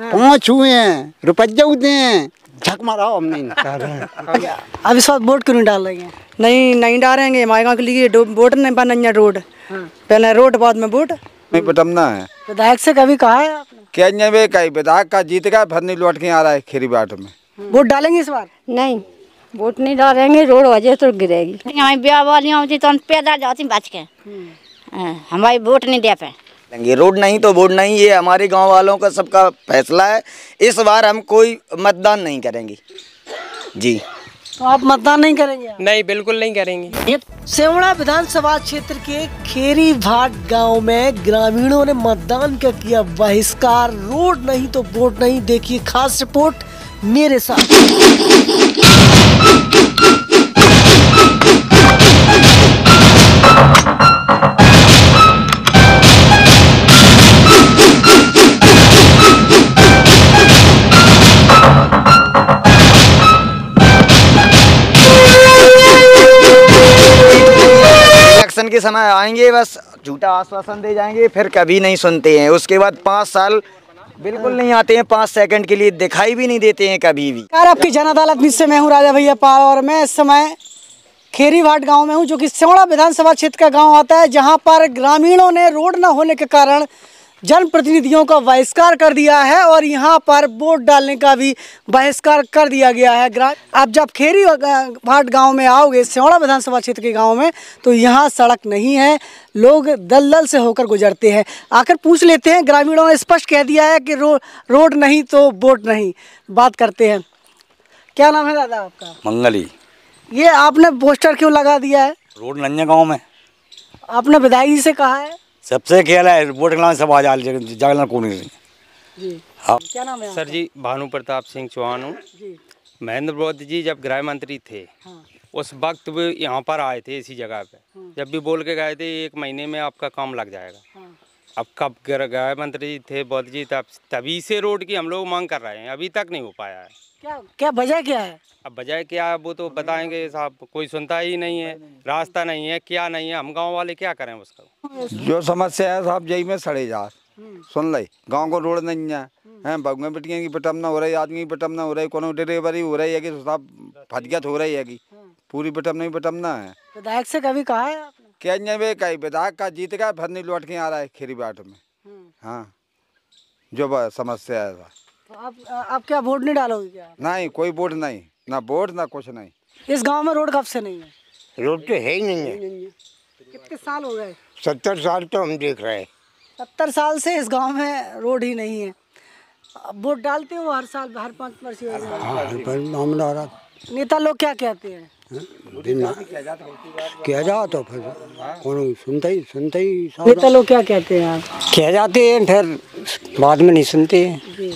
पाँच हुए हैं रुपया उदे हैं झक मारा हम नहीं हाँ। अब इस बार वोट क्यों नहीं डाल रहे हैं नहीं नहीं डालेंगे हमारे गाँव के लिए वोट नहीं बना रोड हाँ। पहले रोड बाद में वोट नहीं बटमना है विधायक से कभी कहा है आपने क्या नहीं कही विधायक का जीत गया फिर नहीं लौट के आ रहा है खेरी बाट में वोट हाँ। डालेंगे इस बार नहीं वोट नहीं डालेंगे रोड वजह तो गिरेगी यहाँ ब्याह वाली तो हम जाती बच के हमारी वोट नहीं दे पाए लेंगे रोड नहीं तो वोट नहीं ये हमारे गांव वालों का सबका फैसला है इस बार हम कोई मतदान नहीं करेंगे जी तो आप मतदान नहीं करेंगे नहीं बिल्कुल नहीं करेंगे सेवड़ा विधानसभा क्षेत्र के खेरी भाट गाँव में ग्रामीणों ने मतदान का किया बहिष्कार रोड नहीं तो वोट नहीं देखिए खास रिपोर्ट मेरे साथ आश्वासन आएंगे बस झूठा आश्वासन दे जाएंगे फिर कभी नहीं सुनते हैं उसके बाद पाँच साल बिल्कुल नहीं आते हैं पाँच सेकंड के लिए दिखाई भी नहीं देते हैं कभी भी यार आपकी जन अदालत में से मैं हूँ राजा भैया पाल और मैं इस समय खेरी भाट गाँव में हूँ जो कि सेवड़ा विधानसभा क्षेत्र का गाँव आता है जहाँ पर ग्रामीणों ने रोड न होने के कारण जनप्रतिनिधियों का बहिष्कार कर दिया है और यहाँ पर वोट डालने का भी बहिष्कार कर दिया गया है आप जब खेरी भाट गांव में आओगे सेवड़ा विधानसभा क्षेत्र के गांव में तो यहाँ सड़क नहीं है लोग दल दल से होकर गुजरते हैं आकर पूछ लेते हैं ग्रामीणों ने स्पष्ट कह दिया है कि रो, रोड नहीं तो वोट नहीं बात करते हैं क्या नाम है दादा आपका मंगली ये आपने पोस्टर क्यों लगा दिया है रोड नंजे गाँव में आपने विधायक जी से कहा है सबसे खेल है वोट के सब आ जाल हाँ क्या नाम है सर जी भानु प्रताप सिंह चौहान हूँ महेंद्र बौद्ध जी जब गृह मंत्री थे हाँ। उस वक्त भी यहाँ पर आए थे इसी जगह पे हाँ। जब भी बोल के गए थे एक महीने में आपका काम लग जाएगा अब कब गृह मंत्री जी थे बौद्ध जी तब तभी से रोड की हम लोग मांग कर रहे हैं अभी तक नहीं हो पाया है क्या क्या वजह क्या है अब वजह क्या है वो तो बताएंगे साहब कोई सुनता ही नहीं है रास्ता नहीं है क्या नहीं है हम गांव वाले क्या करें उसका जो समस्या है साहब जय में सड़े जा हम्म। सुन ली गांव को रोड नहीं है हैं बगुए बिटिया की पिटमना हो रही आदमी की पिटमना हो रही को डिलीवरी हो रही है कि साहब फतगत हो रही है कि हम्म। पूरी पिटमना ही पिटमना है विधायक से कभी कहा है कहने कई विधायक का जीत गया फिर नहीं लौट के आ रहा है खीरी बाट में हम्म। हाँ जो समस्या है तो आप आप क्या वोट नहीं डालोगे क्या नहीं कोई वोट नहीं ना वोट ना कुछ नहीं इस गांव में रोड कब से नहीं है रोड तो है ही नहीं है कितने साल हो गए सत्तर साल तो हम देख रहे हैं सत्तर साल से इस गांव में रोड ही नहीं है वोट डालते हो हर साल हर पाँच वर्ष हाँ, नेता लोग क्या कहते हैं दिन किया जा तो फिर कौन सुनते ही सुनते ही नेता तो लोग क्या कहते हैं आप किया जाते हैं फिर बाद में नहीं सुनते हैं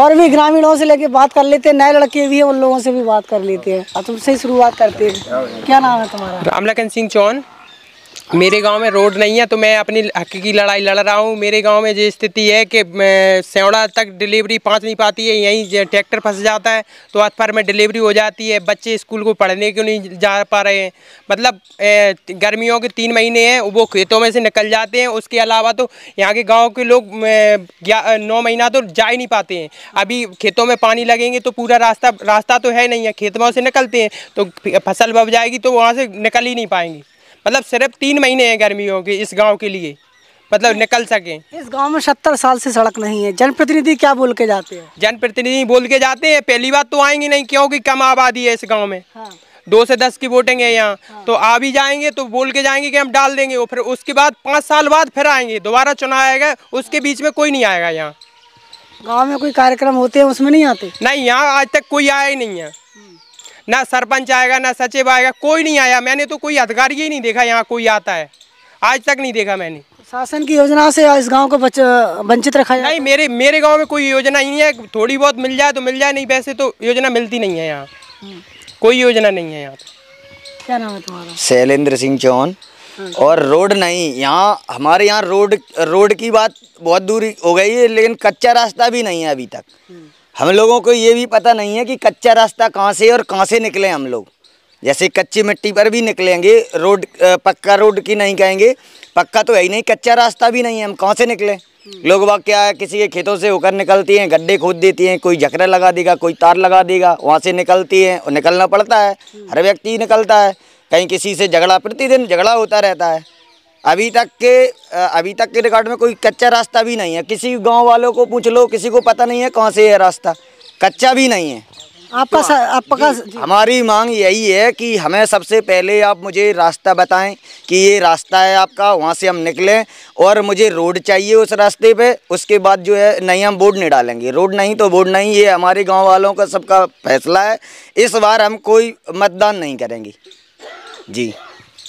और भी ग्रामीणों से लेके बात कर लेते हैं नए लड़के भी हैं उन लोगों से भी बात कर लेते हैं अब तुमसे ही शुरुआत करते हैं क्या नाम है तुम्हारा रामलखन सिंह चौहान मेरे गांव में रोड नहीं है तो मैं अपनी हक की लड़ाई लड़ रहा हूँ मेरे गांव में जो स्थिति है कि सेवड़ा तक डिलीवरी पहुँच नहीं पाती है यहीं ट्रैक्टर फंस जाता है तो अथपर में डिलीवरी हो जाती है बच्चे स्कूल को पढ़ने क्यों नहीं जा पा रहे हैं मतलब गर्मियों के तीन महीने हैं वो खेतों में से निकल जाते हैं उसके अलावा तो यहाँ के गाँव के लोग नौ महीना तो जा ही नहीं पाते हैं अभी खेतों में पानी लगेंगे तो पूरा रास्ता रास्ता तो है नहीं है खेतों से निकलते हैं तो फसल बब जाएगी तो वहाँ से निकल ही नहीं पाएंगे मतलब सिर्फ तीन महीने हैं गर्मियों के इस गाँव के लिए मतलब निकल सके इस गांव में सत्तर साल से सड़क नहीं है जनप्रतिनिधि क्या बोल के जाते हैं जनप्रतिनिधि बोल के जाते हैं पहली बात तो आएंगे नहीं क्योंकि कम आबादी है इस गांव में हाँ। दो से दस की वोटिंग है यहाँ हाँ। तो आ भी जाएंगे तो बोल के जाएंगे कि हम डाल देंगे वो फिर उसके बाद पाँच साल बाद फिर आएंगे दोबारा चुनाव आएगा उसके बीच में कोई नहीं आएगा यहाँ गाँव में कोई कार्यक्रम होते हैं उसमें नहीं आते नहीं यहाँ आज तक कोई आया ही नहीं है ना सरपंच आएगा ना सचिव आएगा कोई नहीं आया मैंने तो कोई अधिकारी ही नहीं देखा यहाँ कोई आता है आज तक नहीं देखा मैंने शासन की योजना से इस गांव को वंचित रखा जाए नहीं मेरे मेरे गांव में कोई योजना ही नहीं है थोड़ी बहुत मिल जाए तो मिल जाए नहीं वैसे तो योजना मिलती नहीं है यहाँ हम्म। कोई योजना नहीं है यहाँ क्या नाम है तुम्हारा शैलेंद्र सिंह चौहान हाँ। और रोड नहीं यहाँ हमारे यहाँ रोड रोड की बात बहुत दूरी हो गई है लेकिन कच्चा रास्ता भी नहीं है अभी तक हम्म। हम लोगों को ये भी पता नहीं है कि कच्चा रास्ता कहाँ से और कहाँ से निकले हम लोग जैसे कच्ची मिट्टी पर भी निकलेंगे रोड पक्का रोड की नहीं कहेंगे पक्का तो है ही नहीं कच्चा रास्ता भी नहीं है हम कहाँ से निकले लोग बाग क्या है किसी के खेतों से होकर निकलती हैं गड्ढे खोद देती हैं कोई झकरा लगा देगा कोई तार लगा देगा वहाँ से निकलती हैं और निकलना पड़ता है हर व्यक्ति निकलता है कहीं किसी से झगड़ा प्रतिदिन झगड़ा होता रहता है अभी तक के अभी तक के रिकॉर्ड में कोई कच्चा रास्ता भी नहीं है किसी गांव वालों को पूछ लो किसी को पता नहीं है कहाँ से है रास्ता कच्चा भी नहीं है आपका तो, आपका हमारी मांग यही है कि हमें सबसे पहले आप मुझे रास्ता बताएं कि ये रास्ता है आपका वहाँ से हम निकलें और मुझे रोड चाहिए उस रास्ते पे उसके बाद जो है नहीं हम बोर्ड नहीं डालेंगे रोड नहीं तो बोर्ड नहीं ये हमारे गांव वालों का सबका फैसला है इस बार हम कोई मतदान नहीं करेंगे जी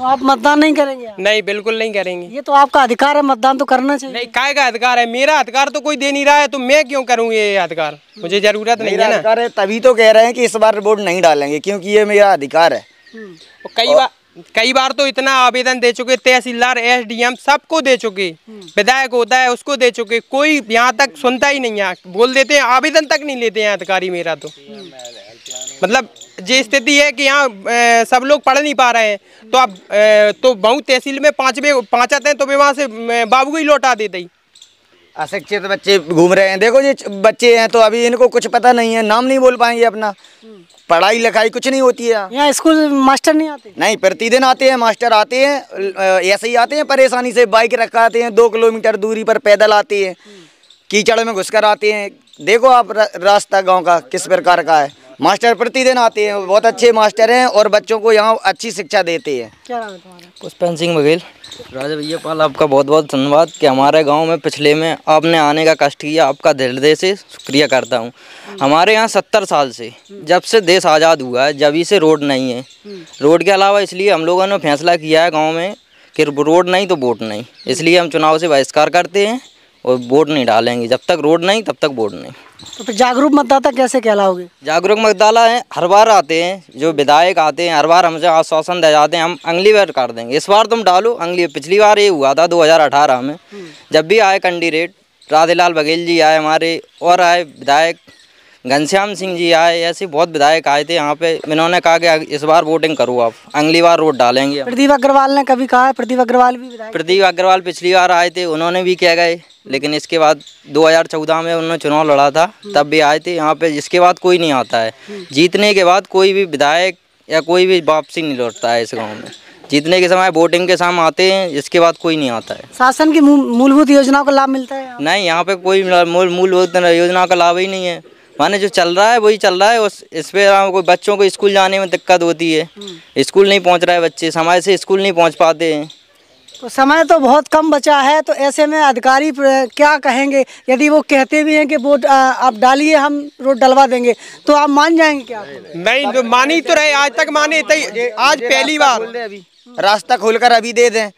तो आप मतदान नहीं करेंगे नहीं बिल्कुल नहीं करेंगे ये तो आपका अधिकार है मतदान तो करना चाहिए नहीं काय का अधिकार है मेरा अधिकार तो कोई दे नहीं रहा है तो मैं क्यों करूँ ये अधिकार मुझे जरूरत नहीं है ना तभी तो कह रहे हैं कि इस बार वोट नहीं डालेंगे क्योंकि ये मेरा अधिकार है हम्म। तो कई बार कई बार तो इतना आवेदन दे चुके तहसीलदार एस डी एम सबको दे चुके हम्म। विधायक होता है उसको दे चुके कोई यहाँ तक सुनता ही नहीं है बोल देते हैं आवेदन तक नहीं लेते हैं अधिकारी मेरा तो हम्म। मतलब जी स्थिति है कि यहाँ सब लोग पढ़ नहीं पा रहे हैं तो अब तो बहुत तहसील में पाँच आते हैं तो वहाँ से बाबू ही लौटा देते ही अशिक्षित बच्चे घूम रहे हैं देखो जी बच्चे हैं तो अभी इनको कुछ पता नहीं है नाम नहीं बोल पाएंगे अपना पढ़ाई लिखाई कुछ नहीं होती है यहाँ स्कूल मास्टर नहीं आते नहीं प्रतिदिन आते हैं मास्टर आते हैं ऐसे ही आते हैं परेशानी से बाइक आते हैं दो किलोमीटर दूरी पर पैदल आते हैं कीचड़ में घुसकर आते हैं देखो आप रास्ता गाँव का किस प्रकार का है मास्टर प्रतिदिन आते हैं बहुत अच्छे मास्टर हैं और बच्चों को यहाँ अच्छी शिक्षा देते हैं क्या सिंह बघेल राजा भैया पाल आपका बहुत बहुत धन्यवाद कि हमारे गांव में पिछले में आपने आने का कष्ट किया आपका दे से शुक्रिया करता हूँ हमारे यहाँ सत्तर साल से जब से देश आज़ाद हुआ है जब से रोड नहीं है रोड के अलावा इसलिए हम लोगों ने फैसला किया है गाँव में कि रोड नहीं तो वोट नहीं इसलिए हम चुनाव से बहिष्कार करते हैं और वोट नहीं डालेंगे जब तक रोड नहीं तब तक वोट नहीं तो फिर जागरूक मतदाता कैसे कहलाओगे जागरूक मतदाता हैं हर बार आते हैं जो विधायक आते हैं हर बार हमसे आश्वासन दे जाते हैं हम अगली बार कर देंगे इस बार तुम डालो अंगली पिछली बार ये हुआ था 2018 में हम्म। जब भी आए कैंडिडेट राधेलाल बघेल जी आए हमारे और आए विधायक घनश्याम सिंह जी आए ऐसे बहुत विधायक आए थे यहाँ पे इन्होंने कहा कि इस बार वोटिंग करो आप अगली बार रोड डालेंगे प्रदीप अग्रवाल ने कभी कहा है प्रदीप अग्रवाल भी प्रदीप अग्रवाल पिछली बार आए थे उन्होंने भी क्या गए लेकिन इसके बाद 2014 में उन्होंने चुनाव लड़ा था तब भी आए थे यहाँ पे इसके बाद कोई नहीं आता है जीतने के बाद कोई भी विधायक या कोई भी वापसी नहीं लौटता है इस गाँव में जीतने के समय वोटिंग के सामने आते हैं इसके बाद कोई नहीं आता है शासन की मूलभूत योजनाओं का लाभ मिलता है नहीं यहाँ पे कोई मूलभूत योजना का लाभ ही नहीं है माने जो चल रहा है वही चल रहा है उस इस पर कोई बच्चों को स्कूल जाने में दिक्कत होती है हम्म। स्कूल नहीं पहुँच रहा है बच्चे समय से स्कूल नहीं पहुँच पाते हैं तो समय तो बहुत कम बचा है तो ऐसे में अधिकारी क्या कहेंगे यदि वो कहते भी हैं कि वोट आप डालिए हम रोड डलवा देंगे तो आप मान जाएंगे क्या नहीं मान मानी तो रहे आज तक माने आज पहली बार रास्ता खोलकर अभी दे दें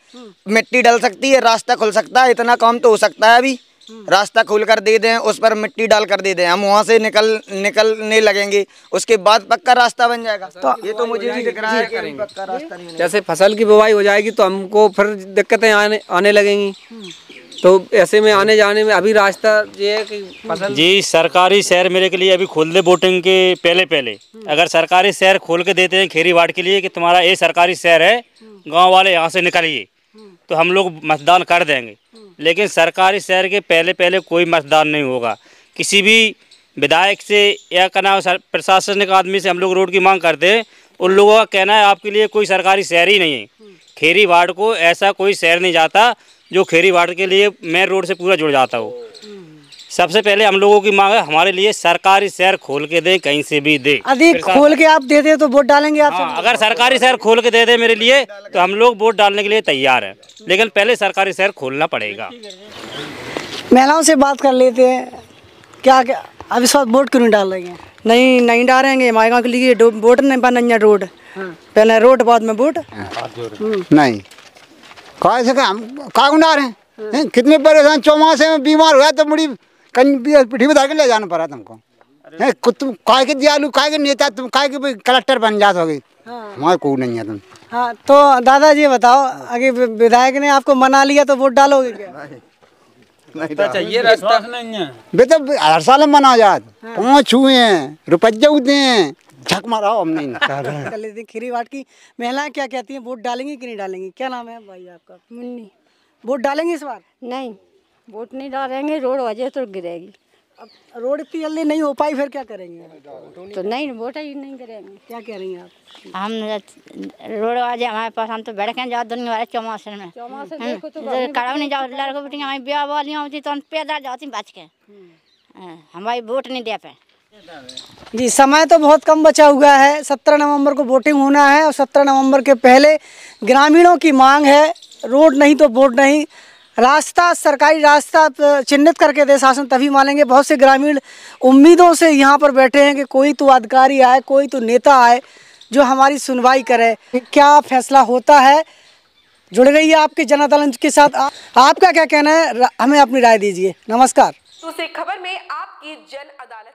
मिट्टी डल सकती है रास्ता खुल सकता है इतना काम तो हो सकता है अभी हम्म। रास्ता खोल कर दे दें उस पर मिट्टी डाल कर दे दें हम वहाँ से निकल निकलने लगेंगे उसके बाद पक्का रास्ता बन जाएगा तो ये तो मुझे भी दिख रहा है पक्का रास्ता नहीं जैसे फसल की बुवाई हो जाएगी तो हमको फिर दिक्कतें आने आने लगेंगी तो ऐसे में आने जाने में अभी रास्ता ये है कि फसल जी सरकारी शहर मेरे के लिए अभी खोल दे बोटिंग के पहले पहले अगर सरकारी शहर खोल के देते हैं खेरी वार्ड के लिए कि तुम्हारा ये सरकारी शहर है गांव वाले यहाँ से निकलिए तो हम लोग मतदान कर देंगे हम्म। लेकिन सरकारी शहर के पहले पहले कोई मतदान नहीं होगा किसी भी विधायक से या कहना प्रशासनिक आदमी से हम लोग रोड की मांग करते हैं उन लोगों का कहना है आपके लिए कोई सरकारी शहर ही नहीं है हम्म। खेरी वार्ड को ऐसा कोई शहर नहीं जाता जो खेरी वार्ड के लिए मेन रोड से पूरा जुड़ जाता हो हम्म। सबसे पहले हम लोगों की मांग है हमारे लिए सरकारी शहर खोल के दे कहीं से भी दे अधिक खोल के आप दे दे तो वोट डालेंगे आप हाँ, अगर सरकारी शहर खोल के दे दे मेरे लिए तो हम लोग वोट डालने के लिए तैयार हैं लेकिन पहले सरकारी शहर खोलना पड़ेगा महिलाओं से बात कर लेते हैं क्या क्या अब इस बात वोट क्यों नहीं डाल रही हैं नहीं नहीं डालेंगे हमारे गाँव के लिए वोट नहीं बना रोड हाँ। पहले रोड बाद में वोट हाँ। हम्म। नहीं कहा हम कहा डाल रहे हैं हाँ। कितने परेशान चौमासे में बीमार हुआ तो मुड़ी कहीं भी बिठा के ले जाना पड़ा तुमको तुम काय के दिया काय के नेता तुम काय के कलेक्टर बन जात होगी हमारे हाँ। को नहीं है तुम हाँ तो दादाजी बताओ अगर विधायक ने आपको मना लिया तो वोट डालोगे क्या चाहिए रास्ता नहीं है बेटा तो हर साल मना जात पाँच हुए हैं रुपये उदे हैं झक मारा हमने कल दिन खीरी वाट की महिलाएं क्या कहती हैं वोट डालेंगी कि नहीं डालेंगी क्या नाम है भाई आपका मुन्नी वोट डालेंगी इस बार नहीं वोट नहीं डालेंगे रोड वजह तो गिरेगी अब रोड इतनी जल्दी नहीं हो पाई फिर क्या करेंगे तो नहीं वोट ही नहीं करेंगे क्या कह रही हैं आप हम रोड वाले हमारे पास हम तो बैठ के जाओ दुनिया वाले चौमासे में हम्म, तो कड़ा नहीं जाओ लड़को बेटियाँ हमारी ब्याह वाली होती तो हम पैदा जाती बच के हमारी हम्म। हाँ, वोट नहीं दे पाए जी समय तो बहुत कम बचा हुआ है सत्रह नवंबर को वोटिंग होना है और सत्रह नवंबर के पहले ग्रामीणों की मांग है रोड नहीं तो वोट नहीं रास्ता सरकारी रास्ता चिन्हित करके दे शासन तभी मानेंगे बहुत से ग्रामीण उम्मीदों से यहाँ पर बैठे हैं कि कोई तो अधिकारी आए कोई तो नेता आए जो हमारी सुनवाई करे क्या फैसला होता है जुड़ गई है आपके जनता के साथ आ, आपका क्या कहना है हमें अपनी राय दीजिए नमस्कार तो खबर में आपकी जन अदालत